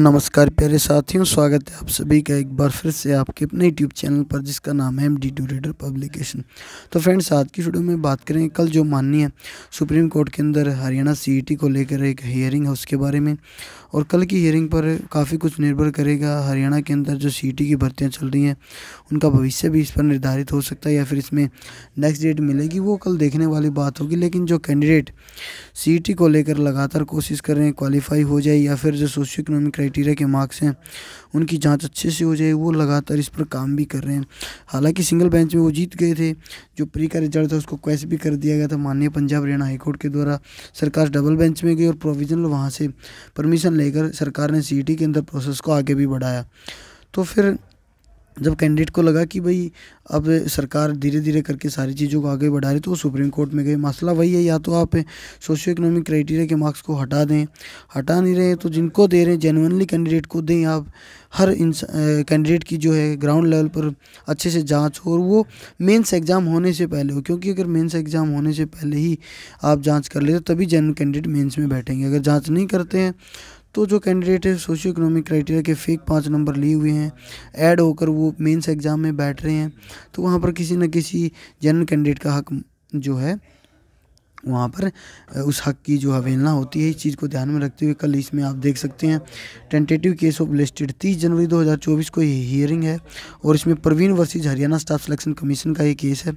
नमस्कार प्यारे साथियों स्वागत है आप सभी का एक बार फिर से आपके अपने यूट्यूब चैनल पर जिसका नाम है M D two reader publication तो फ्रेंड्स आज की वीडियो में बात करें कल जो माननीय सुप्रीम कोर्ट के अंदर हरियाणा सीईटी e को लेकर एक हियरिंग है उसके बारे में और कल की हियरिंग पर काफ़ी कुछ निर्भर करेगा हरियाणा के अंदर जो सी e की भर्तियाँ चल रही हैं उनका भविष्य भी इस पर निर्धारित हो सकता है या फिर इसमें नेक्स्ट डेट मिलेगी वो कल देखने वाली बात होगी लेकिन जो कैंडिडेट सी e को लेकर लगातार कोशिश कर रहे हैं क्वालिफाई हो जाए या फिर जो सोशो इकोनॉमिक क्राइटेरिया के मार्क्स हैं उनकी जांच अच्छे से हो जाए वो लगातार इस पर काम भी कर रहे हैं हालांकि सिंगल बेंच में वो जीत गए थे जो प्री का रिजल्ट था उसको क्वेश्चन भी कर दिया गया था माननीय पंजाब हरियाणा हाईकोर्ट के द्वारा सरकार डबल बेंच में गई और प्रोविजनल वहाँ से परमिशन लेकर सरकार ने सी e के अंदर प्रोसेस को आगे भी बढ़ाया तो फिर जब कैंडिडेट को लगा कि भाई अब सरकार धीरे धीरे करके सारी चीज़ों को आगे बढ़ा रही तो वो सुप्रीम कोर्ट में गए मसला वही है या तो आप सोशो इकोनॉमिक क्राइटेरिया के मार्क्स को हटा दें हटा नहीं रहे तो जिनको दे रहे हैं जेनवनली कैंडिडेट को दें आप हर कैंडिडेट की जो है ग्राउंड लेवल पर अच्छे से जाँच हो और वो मेन्स एग्ज़ाम होने से पहले हो क्योंकि अगर मेन्स एग्ज़ाम होने से पहले ही आप जाँच कर लेते तभी जेन कैंडिडेट मेन्स में बैठेंगे अगर जाँच नहीं करते हैं तो जो कैंडिडेट है सोशो इकोनॉमिक क्राइटेरिया के फेक पाँच नंबर लिए हुए हैं ऐड होकर वो मेंस एग्ज़ाम में बैठ रहे हैं तो वहाँ पर किसी न किसी जनरल कैंडिडेट का हक जो है वहाँ पर उस हक की जो हवेलना होती है इस चीज़ को ध्यान में रखते हुए कल इसमें आप देख सकते हैं टेंटेटिव केस ऑफ लिस्टेड तीस जनवरी 2024 को ये हियरिंग है और इसमें Praveen versus Haryana staff selection commission का ये केस है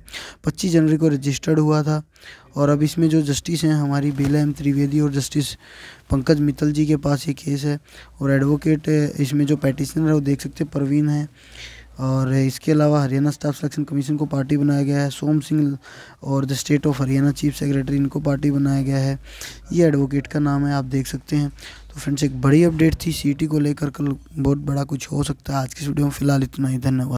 25 जनवरी को रजिस्टर्ड हुआ था और अब इसमें जो जस्टिस हैं हमारी बेला एम त्रिवेदी और जस्टिस पंकज मित्तल जी के पास ये केस है और एडवोकेट इसमें जो पैटिशनर है वो देख सकते प्रवीण है और इसके अलावा हरियाणा स्टाफ सिलेक्शन कमीशन को पार्टी बनाया गया है सोम सिंह और the state of Haryana chief secretary इनको पार्टी बनाया गया है ये एडवोकेट का नाम है आप देख सकते हैं तो फ्रेंड्स एक बड़ी अपडेट थी सीटी को लेकर कल बहुत बड़ा कुछ हो सकता है आज की वीडियो में फिलहाल इतना ही धन्यवाद